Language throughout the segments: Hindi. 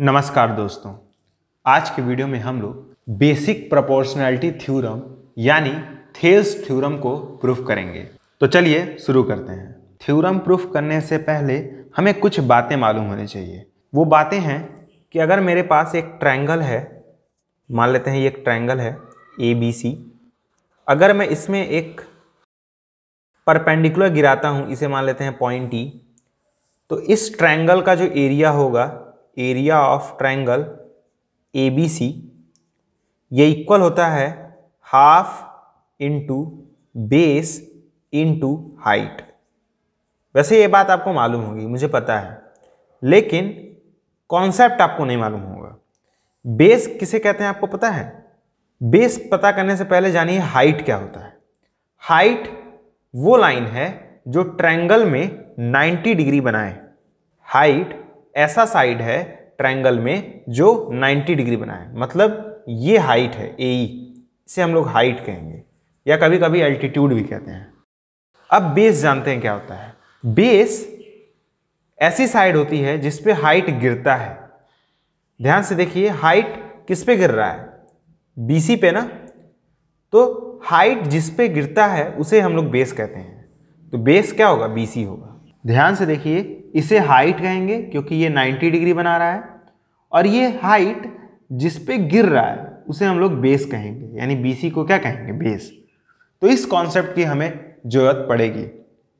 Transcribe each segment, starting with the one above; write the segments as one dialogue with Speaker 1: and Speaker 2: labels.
Speaker 1: नमस्कार दोस्तों आज के वीडियो में हम लोग बेसिक प्रोपोर्शनैलिटी थ्योरम यानी थेल्स थ्योरम को प्रूफ करेंगे तो चलिए शुरू करते हैं थ्योरम प्रूफ करने से पहले हमें कुछ बातें मालूम होनी चाहिए वो बातें हैं कि अगर मेरे पास एक ट्रायंगल है मान लेते हैं ये एक ट्रायंगल है ए बी सी अगर मैं इसमें एक परपेंडिकुलर गिराता हूँ इसे मान लेते हैं पॉइंट ई e, तो इस ट्रायंगल का जो एरिया होगा area of triangle A B C ये इक्वल होता है half into base into height वैसे ये बात आपको मालूम होगी मुझे पता है लेकिन कॉन्सेप्ट आपको नहीं मालूम होगा बेस किसे कहते हैं आपको पता है बेस पता करने से पहले जानिए हाइट क्या होता है हाइट वो लाइन है जो ट्रायंगल में 90 डिग्री बनाए हाइट ऐसा साइड है ट्रायंगल में जो 90 डिग्री बनाए मतलब ये हाइट है ए e। इसे हम लोग हाइट कहेंगे या कभी कभी एल्टीट्यूड भी कहते हैं अब बेस जानते हैं क्या होता है बेस ऐसी साइड होती है जिस पे हाइट गिरता है ध्यान से देखिए हाइट किस पे गिर रहा है बीसी पे ना तो हाइट जिस पे गिरता है उसे हम लोग बेस कहते हैं तो बेस क्या होगा बीसी होगा ध्यान से देखिए इसे हाइट कहेंगे क्योंकि ये 90 डिग्री बना रहा है और ये हाइट जिस पे गिर रहा है उसे हम लोग बेस कहेंगे यानी बी को क्या कहेंगे बेस तो इस कॉन्सेप्ट की हमें ज़रूरत पड़ेगी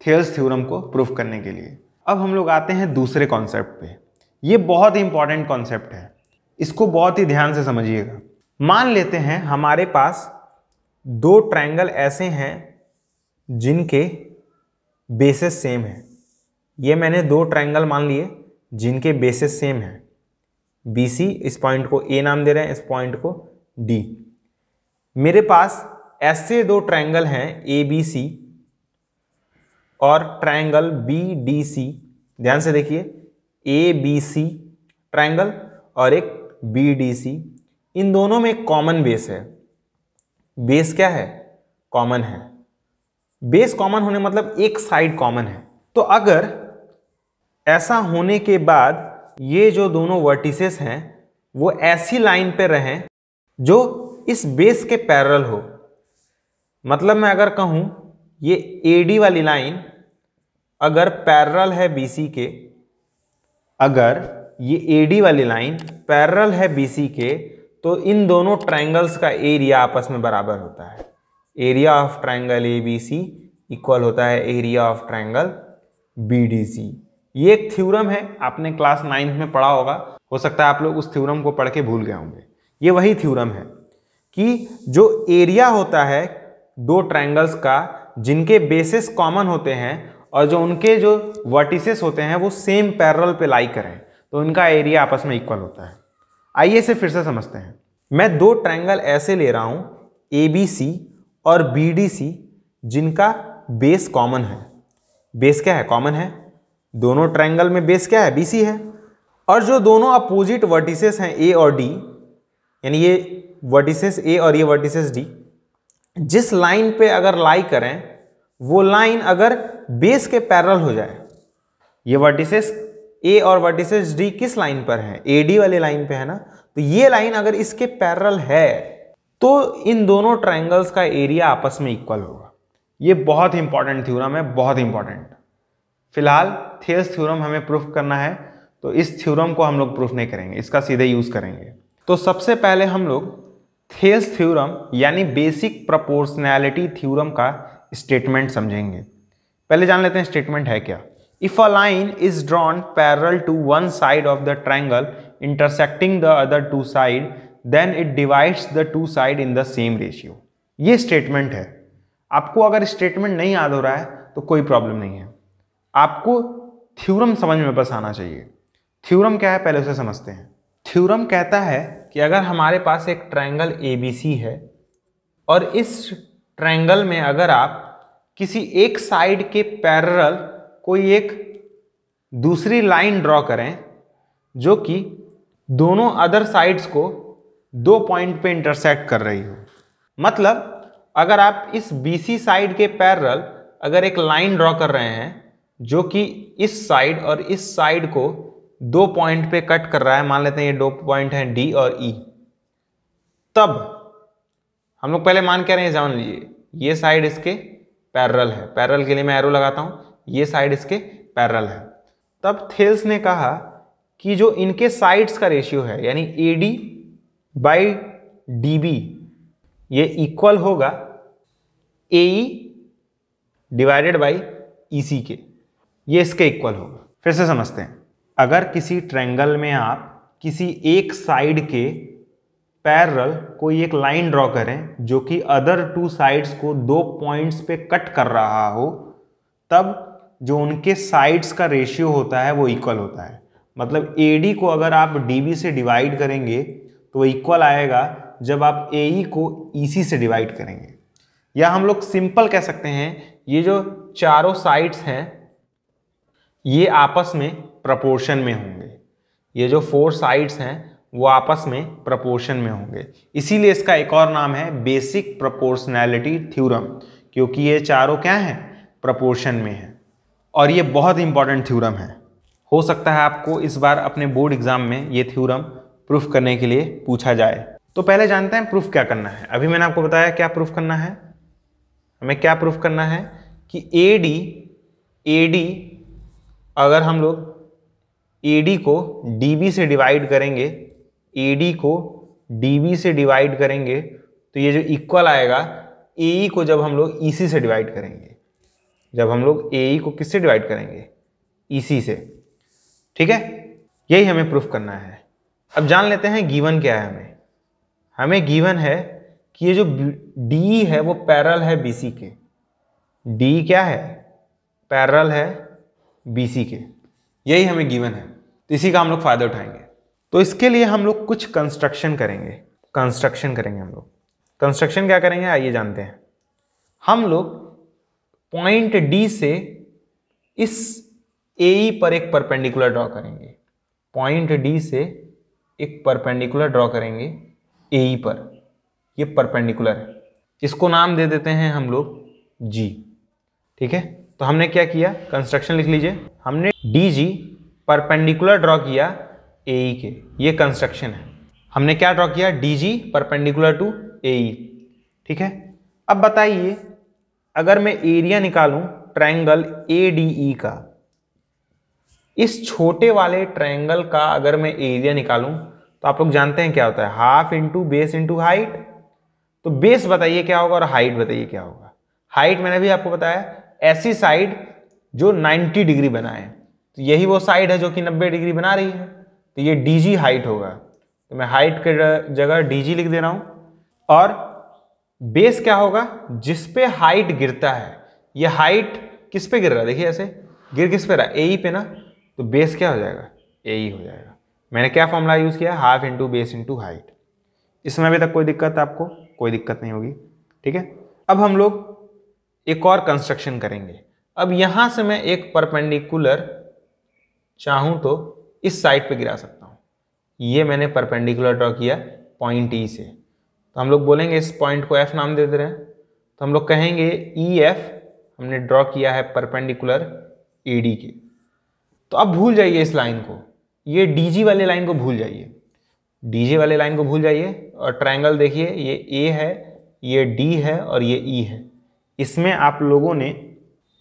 Speaker 1: थियर्स थ्योरम को प्रूफ करने के लिए अब हम लोग आते हैं दूसरे कॉन्सेप्ट पे ये बहुत ही इंपॉर्टेंट कॉन्सेप्ट है इसको बहुत ही ध्यान से समझिएगा मान लेते हैं हमारे पास दो ट्रायंगल ऐसे हैं जिनके बेसेस सेम हैं ये मैंने दो ट्राइंगल मान लिए जिनके बेसेस सेम हैं BC इस पॉइंट को A नाम दे रहे हैं इस पॉइंट को D मेरे पास ऐसे दो ट्राइंगल हैं ABC और डी BDC ध्यान से देखिए ABC ट्राइंगल और एक BDC इन दोनों में एक कॉमन बेस है बेस क्या है कॉमन है बेस कॉमन होने मतलब एक साइड कॉमन है तो अगर ऐसा होने के बाद ये जो दोनों वर्टिसेस हैं वो ऐसी लाइन पे रहें जो इस बेस के पैरल हो मतलब मैं अगर कहूँ ये ए वाली लाइन अगर पैरल है बी के अगर ये ए वाली लाइन पैरल है बी के तो इन दोनों ट्राइंगल्स का एरिया आपस में बराबर होता है area of triangle A B C equal होता है area of triangle B D C ये एक थ्योरम है आपने क्लास नाइन्थ में पढ़ा होगा हो सकता है आप लोग उस थ्योरम को पढ़ के भूल गए होंगे ये वही थ्योरम है कि जो एरिया होता है दो ट्रायंगल्स का जिनके बेसिस कॉमन होते हैं और जो उनके जो वर्टिसेस होते हैं वो सेम पैरल पे लाई करें तो उनका एरिया आपस में इक्वल होता है आइए इसे फिर से समझते हैं मैं दो ट्रायंगल ऐसे ले रहा हूँ ए बी सी और बी डी सी जिनका बेस कॉमन है बेस क्या है कॉमन है दोनों ट्रायंगल में बेस क्या है बी है और जो दोनों अपोजिट वर्टिसेस हैं ए और डी यानी ये वर्टिसेस ए और ये वर्टिसेस डी जिस लाइन पे अगर लाई करें वो लाइन अगर बेस के पैरल हो जाए ये वर्टिसेस ए और वर्टिसेस डी किस लाइन पर है ए डी वाले लाइन पे है ना तो ये लाइन अगर इसके पैरल है तो इन दोनों ट्राइंगल्स का एरिया आपस में इक्वल होगा ये बहुत इंपॉर्टेंट थ्यूरम है बहुत इंपॉर्टेंट फिलहाल थियर्स थ्योरम हमें प्रूफ करना है तो इस थ्योरम को हम लोग प्रूफ नहीं करेंगे इसका सीधे यूज़ करेंगे तो सबसे पहले हम लोग थियर्स थ्योरम यानी बेसिक प्रपोर्शनैलिटी थ्योरम का स्टेटमेंट समझेंगे पहले जान लेते हैं स्टेटमेंट है क्या if a line is drawn parallel to one side of the triangle intersecting the other two side then it divides the two side in the same ratio ये स्टेटमेंट है आपको अगर स्टेटमेंट नहीं याद हो रहा है तो कोई प्रॉब्लम नहीं है आपको थ्योरम समझ में बस आना चाहिए थ्योरम क्या है पहले उसे समझते हैं थ्योरम कहता है कि अगर हमारे पास एक ट्रायंगल एबीसी है और इस ट्रायंगल में अगर आप किसी एक साइड के पैरल कोई एक दूसरी लाइन ड्रॉ करें जो कि दोनों अदर साइड्स को दो पॉइंट पे इंटरसेक्ट कर रही हो मतलब अगर आप इस बीसी साइड के पैरल अगर एक लाइन ड्रॉ कर रहे हैं जो कि इस साइड और इस साइड को दो पॉइंट पे कट कर रहा है मान लेते हैं ये दो पॉइंट हैं डी और ई e. तब हम लोग पहले मान क्या रहे हैं जान लीजिए ये साइड इसके पैरल है पैरल के लिए मैं एरो लगाता हूँ ये साइड इसके पैरल है तब थेल्स ने कहा कि जो इनके साइड्स का रेशियो है यानी A D by D B ये इक्वल होगा ए डिवाइडेड बाई ई सी के ये इसके इक्वल होगा फिर से समझते हैं अगर किसी ट्रैंगल में आप किसी एक साइड के पैरल कोई एक लाइन ड्रॉ करें जो कि अदर टू साइड्स को दो पॉइंट्स पे कट कर रहा हो तब जो उनके साइड्स का रेशियो होता है वो इक्वल होता है मतलब ए डी को अगर आप डी बी से डिवाइड करेंगे तो इक्वल आएगा जब आप ए e को ई e सी से डिवाइड करेंगे या हम लोग सिंपल कह सकते हैं ये जो चारों साइड्स हैं ये आपस में प्रपोर्शन में होंगे ये जो फोर साइड्स हैं वो आपस में प्रपोर्शन में होंगे इसीलिए इसका एक और नाम है बेसिक प्रपोर्शनैलिटी थ्योरम क्योंकि ये चारों क्या हैं प्रपोर्शन में हैं और ये बहुत इंपॉर्टेंट थ्योरम है हो सकता है आपको इस बार अपने बोर्ड एग्जाम में ये थ्योरम प्रूफ करने के लिए पूछा जाए तो पहले जानते हैं प्रूफ क्या करना है अभी मैंने आपको बताया क्या प्रूफ करना है हमें क्या प्रूफ करना है कि ए डी ए डी अगर हम लोग ए डी को डी बी से डिवाइड करेंगे ए डी को डी बी से डिवाइड करेंगे तो ये जो इक्वल आएगा ए ई e को जब हम लोग ई e सी से डिवाइड करेंगे जब हम लोग ए ई e को किससे डिवाइड करेंगे ई सी से ठीक है यही हमें प्रूफ करना है अब जान लेते हैं गीवन क्या है हमें हमें गीवन है कि ये जो डी है वो पैरल है सी के डी क्या है पैरल है बीसी के यही हमें गिवन है तो इसी का हम लोग फ़ायदा उठाएंगे तो इसके लिए हम लोग कुछ कंस्ट्रक्शन करेंगे कंस्ट्रक्शन करेंगे हम लोग कंस्ट्रक्शन क्या करेंगे आइए जानते हैं हम लोग पॉइंट डी से इस ए e पर एक परपेंडिकुलर ड्रॉ करेंगे पॉइंट डी से एक परपेंडिकुलर ड्रॉ करेंगे ए e पर ये परपेंडिकुलर है इसको नाम दे देते हैं हम लोग जी ठीक है तो हमने क्या किया कंस्ट्रक्शन लिख लीजिए हमने डी जी परपेंडिकुलर ड्रॉ किया ए ई e के ये कंस्ट्रक्शन है हमने क्या ड्रॉ किया D G perpendicular to A E ठीक है अब बताइए अगर मैं एरिया निकालूं ट्रायंगल ए डी ई का इस छोटे वाले ट्रायंगल का अगर मैं एरिया निकालूं तो आप लोग जानते हैं क्या होता है half into base into height तो बेस बताइए क्या होगा और हाइट बताइए क्या होगा हाइट मैंने भी आपको बताया ऐसी साइड जो 90 डिग्री बनाए तो यही वो साइड है जो कि 90 डिग्री बना रही है तो ये डी जी हाइट होगा तो मैं हाइट के जगह डी जी लिख दे रहा हूँ और बेस क्या होगा जिस पे हाइट गिरता है ये हाइट किस पे गिर रहा है देखिए ऐसे गिर किस पे रहा है ए e पे ना तो बेस क्या हो जाएगा ए e हो जाएगा मैंने क्या फॉर्मूला यूज़ किया half into base into height इसमें अभी तक कोई दिक्कत आपको कोई दिक्कत नहीं होगी ठीक है अब हम लोग एक और कंस्ट्रक्शन करेंगे अब यहाँ से मैं एक परपेंडिकुलर चाहूँ तो इस साइड पे गिरा सकता हूँ ये मैंने परपेंडिकुलर ड्रॉ किया पॉइंट ई e से तो हम लोग बोलेंगे इस पॉइंट को एफ नाम दे दे रहे हैं तो हम लोग कहेंगे ई e एफ हमने ड्रॉ किया है परपेंडिकुलर ए डी के तो अब भूल जाइए इस लाइन को ये डी जी वाले लाइन को भूल जाइए डी जी वाले लाइन को भूल जाइए और ट्राइंगल देखिए ये ए है ये डी है और ये ई e है इसमें आप लोगों ने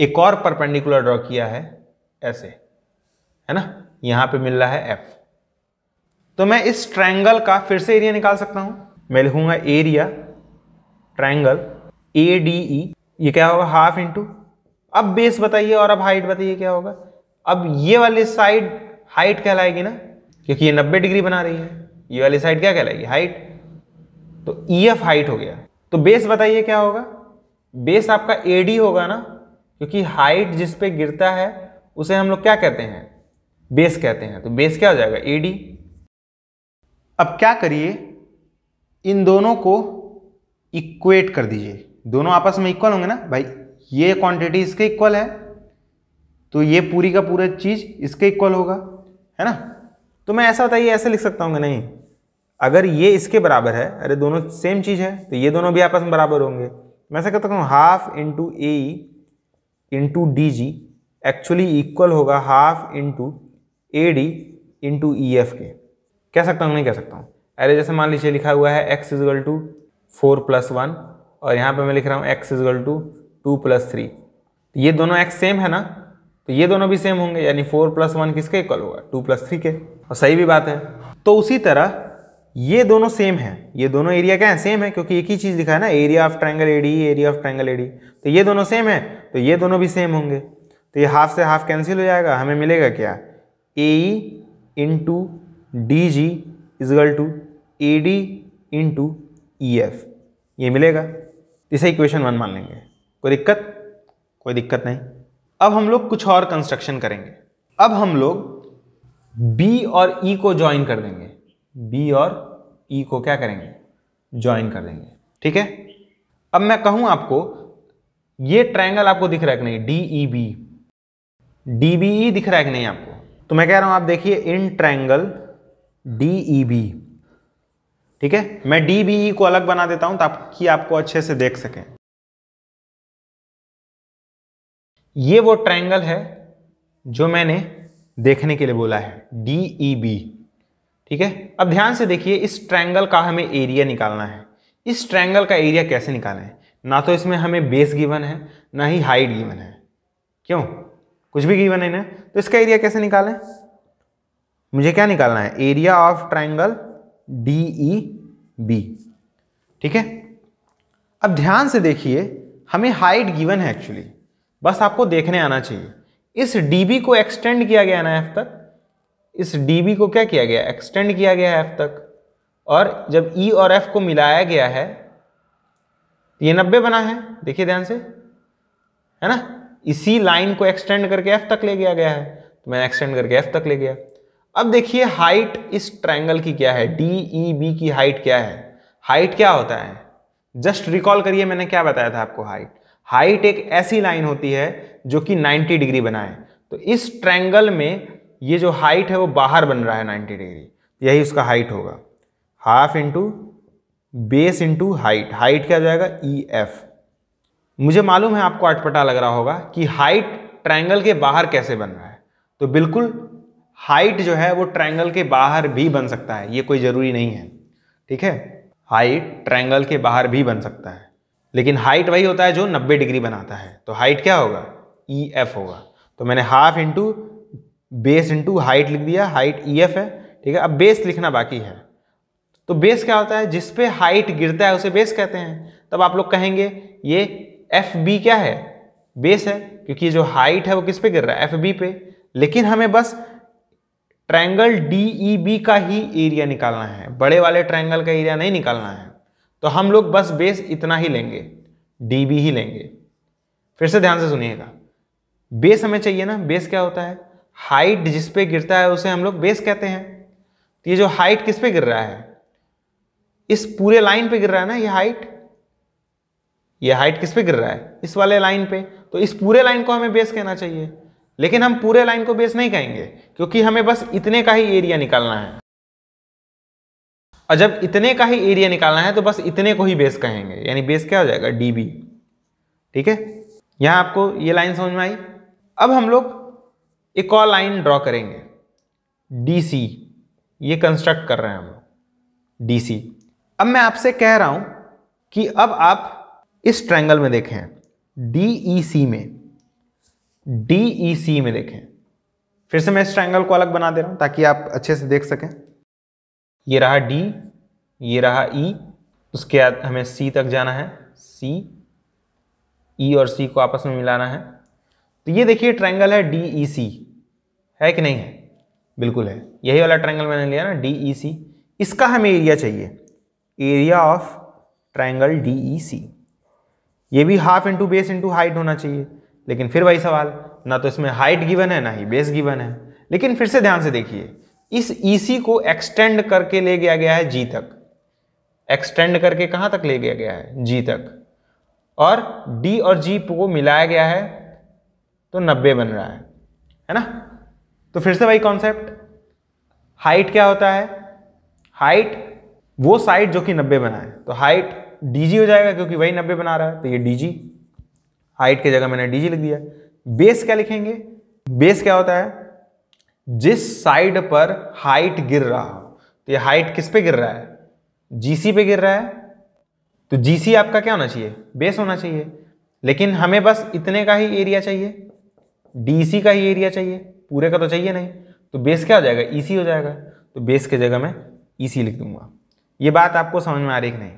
Speaker 1: एक और परपेंडिकुलर ड्रॉ किया है ऐसे है ना यहां पे मिल रहा है एफ तो मैं इस ट्रायंगल का फिर से एरिया निकाल सकता हूं मैं लिखूंगा area triangle A D E ये क्या होगा हाफ इंटू अब बेस बताइए और अब हाइट बताइए क्या होगा अब ये वाली साइड हाइट कहलाएगी ना क्योंकि ये 90 डिग्री बना रही है ये वाली साइड क्या कहलाएगी हाइट तो ई एफ हाइट हो गया तो बेस बताइए क्या होगा बेस आपका ए डी होगा ना क्योंकि हाइट जिस पे गिरता है उसे हम लोग क्या कहते हैं बेस कहते हैं तो बेस क्या हो जाएगा ए डी अब क्या करिए इन दोनों को इक्वेट कर दीजिए दोनों आपस में इक्वल होंगे ना भाई ये क्वांटिटी इसके इक्वल है तो ये पूरी का पूरा चीज़ इसके इक्वल होगा है ना तो मैं ऐसा बताइए ऐसे लिख सकता हूँ कि नहीं अगर ये इसके बराबर है अरे दोनों सेम चीज़ है तो ये दोनों भी आपस में बराबर होंगे मैं ऐसा कहता हूँ half into A into D G actually equal होगा half into A D into E F के कह सकता हूँ नहीं कह सकता हूँ अरे जैसे मान लीजिए लिखा हुआ है X equal to four plus one और यहाँ पे मैं लिख रहा हूँ X equal to two plus three ये दोनों एक्स सेम है ना तो ये दोनों भी सेम होंगे यानी फोर प्लस वन किसके इक्वल होगा टू प्लस थ्री के और सही भी बात है तो उसी तरह ये दोनों सेम है ये दोनों एरिया क्या है सेम है क्योंकि एक ही चीज़ लिखा है ना area of triangle A D area of triangle A D तो ये दोनों सेम है तो ये दोनों भी सेम होंगे तो ये हाफ से हाफ कैंसिल हो जाएगा हमें मिलेगा क्या A into D G equal to A D into E F ये मिलेगा इसे इक्वेशन वन मान लेंगे कोई दिक्कत कोई दिक्कत नहीं अब हम लोग कुछ और कंस्ट्रक्शन करेंगे अब हम लोग बी और ई e को ज्वाइन कर देंगे बी और ई e को क्या करेंगे ज्वाइन कर देंगे ठीक है अब मैं कहूं आपको ये ट्रायंगल आपको दिख रहा है कि नहीं D E B D B E दिख रहा है कि नहीं आपको तो मैं कह रहा हूं आप देखिए इन ट्रायंगल डी ई बी ठीक है मैं डी बी ई को अलग बना देता हूं ताकि आपको अच्छे से देख सकें ये वो ट्रायंगल है जो मैंने देखने के लिए बोला है डी ई बी ठीक है अब ध्यान से देखिए इस ट्रैंगल का हमें एरिया निकालना है इस ट्रैंगल का एरिया कैसे निकालें ना तो इसमें हमें बेस गिवन है ना ही हाइट गिवन है क्यों कुछ भी गिवन है ना तो इसका एरिया कैसे निकालें मुझे क्या निकालना है area of triangle D E B ठीक है अब ध्यान से देखिए हमें हाइट गिवन है एक्चुअली बस आपको देखने आना चाहिए इस डी बी को एक्सटेंड किया गया है ना एफ तक इस डी को क्या किया गया एक्सटेंड किया गया है एफ तक और जब ई e और एफ को मिलाया गया है तो ये नब्बे बना है देखिए ध्यान से है ना इसी लाइन को एक्सटेंड करके एफ तक ले गया गया है तो मैंने एक्सटेंड करके एफ तक ले गया अब देखिए हाइट इस ट्रायंगल की क्या है डी ई बी की हाइट क्या है हाइट क्या होता है जस्ट रिकॉल करिए मैंने क्या बताया था आपको हाइट हाइट एक ऐसी लाइन होती है जो कि 90 डिग्री बनाए तो इस ट्रैंगल में ये जो हाइट है वो बाहर बन रहा है नाइन्टी डिग्री यही उसका हाइट होगा half into base into height height क्या जाएगा ई e एफ मुझे मालूम है आपको अटपटा लग रहा होगा कि हाइट ट्रायंगल के बाहर कैसे बन रहा है तो बिल्कुल हाइट जो है वो ट्रायंगल के बाहर भी बन सकता है ये कोई ज़रूरी नहीं है ठीक है हाइट ट्रायंगल के बाहर भी बन सकता है लेकिन हाइट वही होता है जो 90 डिग्री बनाता है तो हाइट क्या होगा ई e एफ होगा तो मैंने half into base into height लिख दिया हाइट ई एफ है ठीक है अब बेस लिखना बाकी है तो बेस क्या होता है जिस पे हाइट गिरता है उसे बेस कहते हैं तब आप लोग कहेंगे ये एफ बी क्या है बेस है क्योंकि जो हाइट है वो किस पे गिर रहा है एफ बी पे लेकिन हमें बस ट्रायंगल डी ई बी का ही एरिया निकालना है बड़े वाले ट्रायंगल का एरिया नहीं निकालना है तो हम लोग बस बेस इतना ही लेंगे डी बी ही लेंगे फिर से ध्यान से सुनिएगा बेस हमें चाहिए ना बेस क्या होता है हाइट जिस पे गिरता है उसे हम लोग बेस कहते हैं तो ये जो हाइट किस पे गिर रहा है इस पूरे लाइन पे गिर रहा है ना ये हाइट ये हाइट किस पे गिर रहा है इस वाले लाइन पे तो इस पूरे लाइन को हमें बेस कहना चाहिए लेकिन हम पूरे लाइन को बेस नहीं कहेंगे क्योंकि हमें बस इतने का ही एरिया निकालना है और जब इतने का ही एरिया निकालना है तो बस इतने को ही बेस कहेंगे यानी बेस क्या हो जाएगा डी ठीक है यहाँ आपको ये लाइन समझ में आई अब हम लोग एक और लाइन ड्रॉ करेंगे डी सी ये कंस्ट्रक्ट कर रहे हैं हम लोग डी सी अब मैं आपसे कह रहा हूं कि अब आप इस ट्रायंगल में देखें डी ई सी में डी ई सी में देखें फिर से मैं इस ट्रायंगल को अलग बना दे रहा हूं ताकि आप अच्छे से देख सकें ये रहा डी ये रहा ई e, उसके बाद हमें सी तक जाना है सी ई e और सी को आपस में मिलाना है तो ये देखिए ट्रायंगल है डी ई सी है कि नहीं है बिल्कुल है यही वाला ट्रायंगल मैंने लिया ना डी ई सी इसका हमें एरिया चाहिए area of triangle D E C ये भी half into base into height होना चाहिए लेकिन फिर वही सवाल ना तो इसमें हाइट गिवन है ना ही बेस गिवन है लेकिन फिर से ध्यान से देखिए इस ई e को एक्सटेंड करके ले गया गया है जी तक एक्सटेंड करके कहाँ तक ले गया गया है जी तक और डी और जी को मिलाया गया है तो नब्बे बन रहा है है ना तो फिर से वही कॉन्सेप्ट हाइट क्या होता है हाइट वो साइड जो कि 90 बना है तो हाइट डी हो जाएगा क्योंकि वही 90 बना रहा है तो ये डी हाइट की जगह मैंने डी लिख दिया बेस क्या लिखेंगे बेस क्या होता है जिस साइड पर हाइट गिर रहा हो तो ये हाइट किस पे गिर रहा है जीसी पे गिर रहा है तो जीसी आपका क्या होना चाहिए बेस होना चाहिए लेकिन हमें बस इतने का ही एरिया चाहिए डीसी का ही एरिया चाहिए पूरे का तो चाहिए नहीं तो बेस क्या हो जाएगा ई e हो जाएगा तो बेस की जगह मैं ई e लिख दूंगा ये बात आपको समझ में आ रही नहीं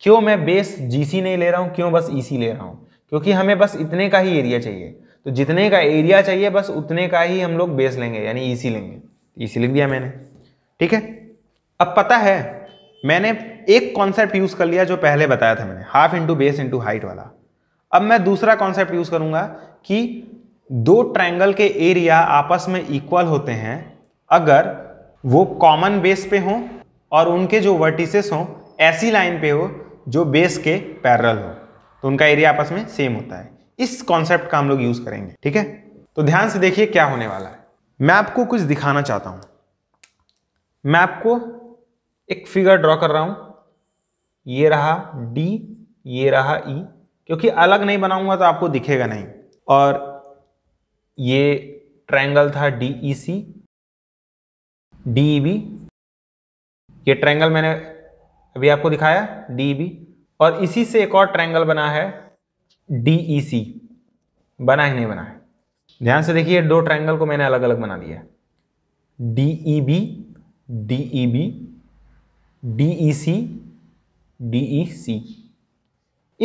Speaker 1: क्यों मैं बेस जी नहीं ले रहा हूँ क्यों बस ई e ले रहा हूँ क्योंकि हमें बस इतने का ही एरिया चाहिए तो जितने का एरिया चाहिए बस उतने का ही हम लोग बेस लेंगे यानी ई लेंगे ई तो लिख दिया मैंने ठीक है अब पता है मैंने एक कॉन्सेप्ट यूज़ कर लिया जो पहले बताया था मैंने half into base into height वाला अब मैं दूसरा कॉन्सेप्ट यूज़ करूँगा कि दो ट्रायंगल के एरिया आपस में इक्वल होते हैं अगर वो कॉमन बेस पे हों और उनके जो वर्टिसेस हों ऐसी लाइन पे हो जो बेस के पैरल हो तो उनका एरिया आपस में सेम होता है इस कॉन्सेप्ट का हम लोग यूज़ करेंगे ठीक है तो ध्यान से देखिए क्या होने वाला है मैं आपको कुछ दिखाना चाहता हूँ मैं आपको एक फिगर ड्रॉ कर रहा हूँ ये रहा डी ये रहा ई e, क्योंकि अलग नहीं बनाऊंगा तो आपको दिखेगा नहीं और ये ट्रायंगल था D E C D E B ये ट्रायंगल मैंने अभी आपको दिखाया डी बी e और इसी से एक और ट्रायंगल बना है डी ई सी बना ही नहीं बना है ध्यान से देखिए दो ट्रायंगल को मैंने अलग अलग बना दिया D E B D E B D E C D E C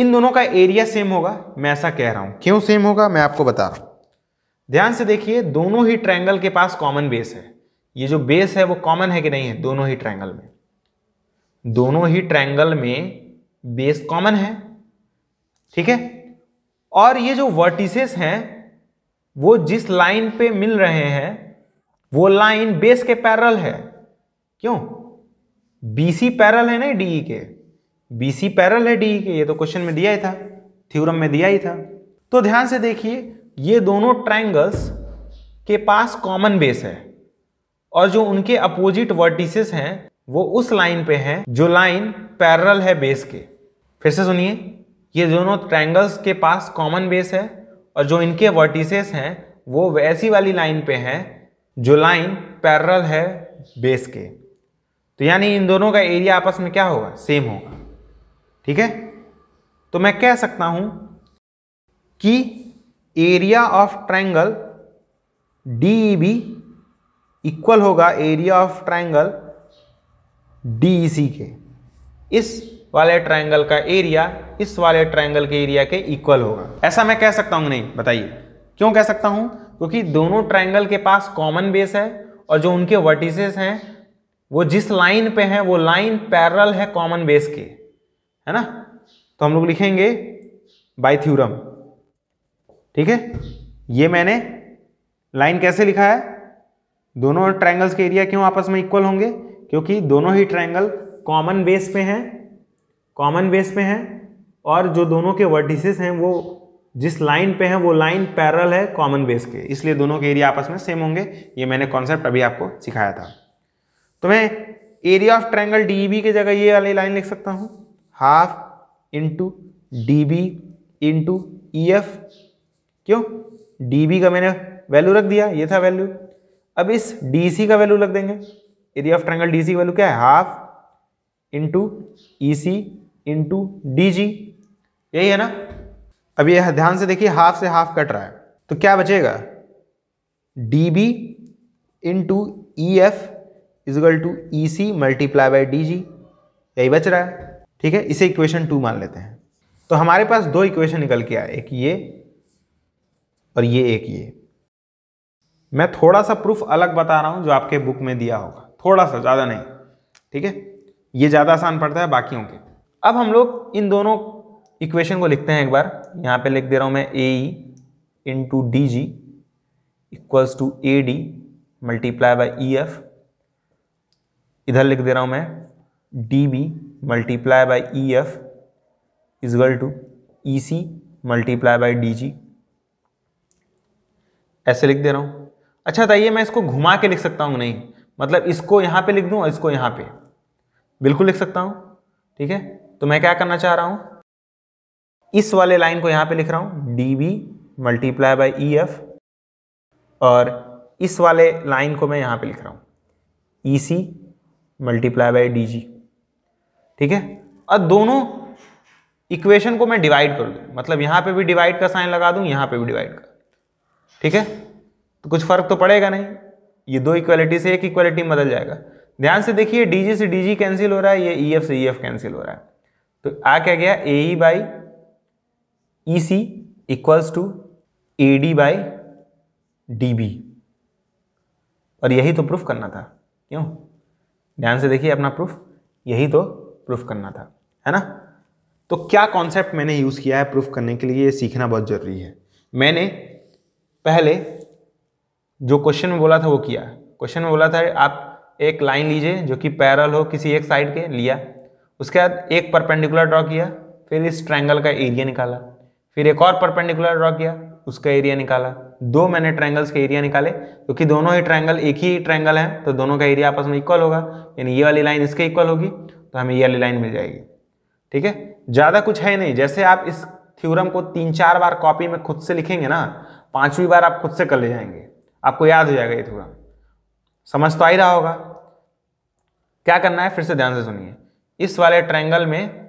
Speaker 1: इन दोनों का एरिया सेम होगा मैं ऐसा कह रहा हूं क्यों सेम होगा मैं आपको बता रहा हूं ध्यान से देखिए दोनों ही ट्रायंगल के पास कॉमन बेस है ये जो बेस है वो कॉमन है कि नहीं है दोनों ही ट्रायंगल में दोनों ही ट्रायंगल में बेस कॉमन है ठीक है और ये जो वर्टिसेस हैं वो जिस लाइन पे मिल रहे हैं वो लाइन बेस के पैरल है क्यों बी सी पैरल है ना डी e के बीसी पैरल है डी e के ये तो क्वेश्चन में दिया ही था थ्योरम में दिया ही था तो ध्यान से देखिए ये दोनों ट्राइंगल्स के पास कॉमन बेस है और जो उनके अपोजिट वर्टिसेस हैं वो उस लाइन पे हैं जो लाइन पैरल है बेस के फिर से सुनिए ये दोनों ट्राइंगल्स के पास कॉमन बेस है और जो इनके वर्टिसेस हैं वो वैसी वाली लाइन पे हैं जो लाइन पैरल है बेस के तो यानी इन दोनों का एरिया आपस में क्या होगा सेम होगा ठीक है तो मैं कह सकता हूं कि area of triangle D B equal होगा area of triangle D C के इस वाले ट्रायंगल का एरिया इस वाले ट्रायंगल के एरिया के इक्वल होगा ऐसा मैं कह सकता हूँ नहीं बताइए क्यों कह सकता हूँ क्योंकि दोनों ट्रायंगल के पास कॉमन बेस है और जो उनके वर्टिसेस हैं वो जिस लाइन पे हैं वो लाइन पैरल है कॉमन बेस के है ना तो हम लोग लिखेंगे बाई थ्यूरम ठीक है ये मैंने लाइन कैसे लिखा है दोनों ट्राइंगल्स के एरिया क्यों आपस में इक्वल होंगे क्योंकि दोनों ही ट्राइंगल कॉमन बेस पे हैं कॉमन बेस पे हैं और जो दोनों के वर्टिसेस हैं वो जिस लाइन पे हैं वो लाइन पैरल है कॉमन बेस के इसलिए दोनों के एरिया आपस में सेम होंगे ये मैंने कॉन्सेप्ट अभी आपको सिखाया था तो मैं area of triangle D B की जगह ये वाली लाइन लिख सकता हूँ half into D B into E F क्यों डी का मैंने वैल्यू रख दिया ये था वैल्यू अब इस डी का वैल्यू रख देंगे area of triangle D C value क्या है half into E C into D G यही है ना अब ये ध्यान से देखिए हाफ से हाफ कट रहा है तो क्या बचेगा D B into E F equal to E C multiply by D G यही बच रहा है ठीक है इसे इक्वेशन टू मान लेते हैं तो हमारे पास दो इक्वेशन निकल के आए एक ये और ये एक ये मैं थोड़ा सा प्रूफ अलग बता रहा हूँ जो आपके बुक में दिया होगा थोड़ा सा ज़्यादा नहीं ठीक है ये ज़्यादा आसान पड़ता है बाकियों के अब हम लोग इन दोनों इक्वेशन को लिखते हैं एक बार यहाँ पे लिख दे रहा हूँ मैं A into D G equals to A D multiply by E F इधर लिख दे रहा हूँ मैं D B multiply by E F equal to E C multiply by D G ऐसे लिख दे रहा हूँ अच्छा बताइए मैं इसको घुमा के लिख सकता हूँ नहीं मतलब इसको यहाँ पे लिख दूँ और इसको यहाँ पे बिल्कुल लिख सकता हूँ ठीक है तो मैं क्या करना चाह रहा हूँ इस वाले लाइन को यहाँ पे लिख रहा हूँ D B multiply by E F और इस वाले लाइन को मैं यहाँ पे लिख रहा हूँ E C multiply by D G ठीक है और दोनों इक्वेशन को मैं डिवाइड कर दूँ मतलब यहाँ पे भी डिवाइड का साइन लगा दूँ यहाँ पे भी डिवाइड का ठीक है तो कुछ फर्क तो पड़ेगा नहीं ये दो इक्वालिटी से एक इक्वालिटी बदल जाएगा ध्यान से देखिए डीजी से डीजी कैंसिल हो रहा है ये ई e से ई e कैंसिल हो रहा है तो आ क्या गया A E by E C equals to A D by D B और यही तो प्रूफ करना था क्यों ध्यान से देखिए अपना प्रूफ यही तो प्रूफ करना था है ना तो क्या कॉन्सेप्ट मैंने यूज़ किया है प्रूफ करने के लिए ये सीखना बहुत ज़रूरी है मैंने पहले जो क्वेश्चन में बोला था वो किया क्वेश्चन में बोला था आप एक लाइन लीजिए जो कि पैरल हो किसी एक साइड के लिया उसके बाद एक परपेंडिकुलर ड्रॉ किया फिर इस ट्रैंगल का एरिया निकाला फिर एक और परपेंडिकुलर ड्रॉ किया उसका एरिया निकाला दो मैंने ट्रैंगल्स के एरिया निकाले क्योंकि तो दोनों ही ट्रैंगल एक ही ट्रैंगल है तो दोनों का एरिया आपस में इक्वल होगा यानी ये वाली लाइन इसके इक्वल होगी तो हमें ये वाली लाइन मिल जाएगी ठीक है ज़्यादा कुछ है नहीं जैसे आप इस थ्योरम को तीन चार बार कॉपी में खुद से लिखेंगे ना पांचवी बार आप खुद से कर ले जाएंगे आपको याद हो जाएगा ये थोड़ा समझ तो आ ही रहा होगा क्या करना है फिर से ध्यान से सुनिए इस वाले ट्रायंगल में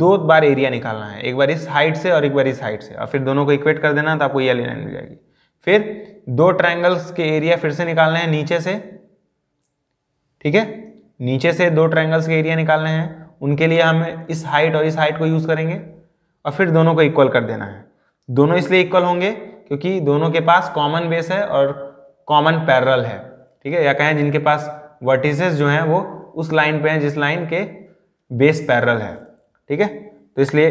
Speaker 1: दो बार एरिया निकालना है एक बार इस हाइट से और एक बार इस हाइट से और फिर दोनों को इक्वेट कर देना तो आपको ये लाइन मिल जाएगी फिर दो ट्रायंगल्स के एरिया फिर से निकालने हैं नीचे से ठीक है नीचे से दो ट्रायंगल्स के एरिया निकालने हैं उनके लिए हम इस हाइट और इस हाइट को यूज़ करेंगे और फिर दोनों को इक्वल कर देना है दोनों इसलिए इक्वल होंगे क्योंकि दोनों के पास कॉमन बेस है और कॉमन पैरल है ठीक है या कहें जिनके पास वर्टिसेस जो हैं वो उस लाइन पे हैं जिस लाइन के बेस पैरल है ठीक है तो इसलिए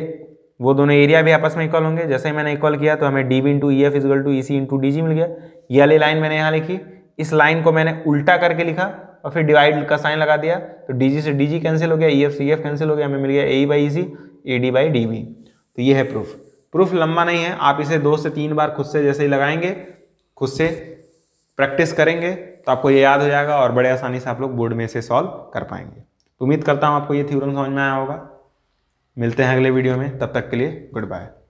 Speaker 1: वो दोनों एरिया भी आपस में इक्वल होंगे जैसे ही मैंने इक्वल किया तो हमें D B into E F equal to E C into D G मिल गया ये वाली लाइन मैंने यहाँ लिखी इस लाइन को मैंने उल्टा करके लिखा और फिर डिवाइड का साइन लगा दिया तो डी जी से डी जी कैंसिल हो गया E F C F cancel हो गया हमें मिल गया A by E C A D by D B तो ये है प्रूफ प्रूफ लंबा नहीं है आप इसे दो से तीन बार खुद से जैसे ही लगाएंगे खुद से प्रैक्टिस करेंगे तो आपको ये याद हो जाएगा और बड़े आसानी से आप लोग बोर्ड में इसे सॉल्व कर पाएंगे उम्मीद करता हूँ आपको ये थ्योरम समझ में आया होगा मिलते हैं अगले वीडियो में तब तक के लिए गुड बाय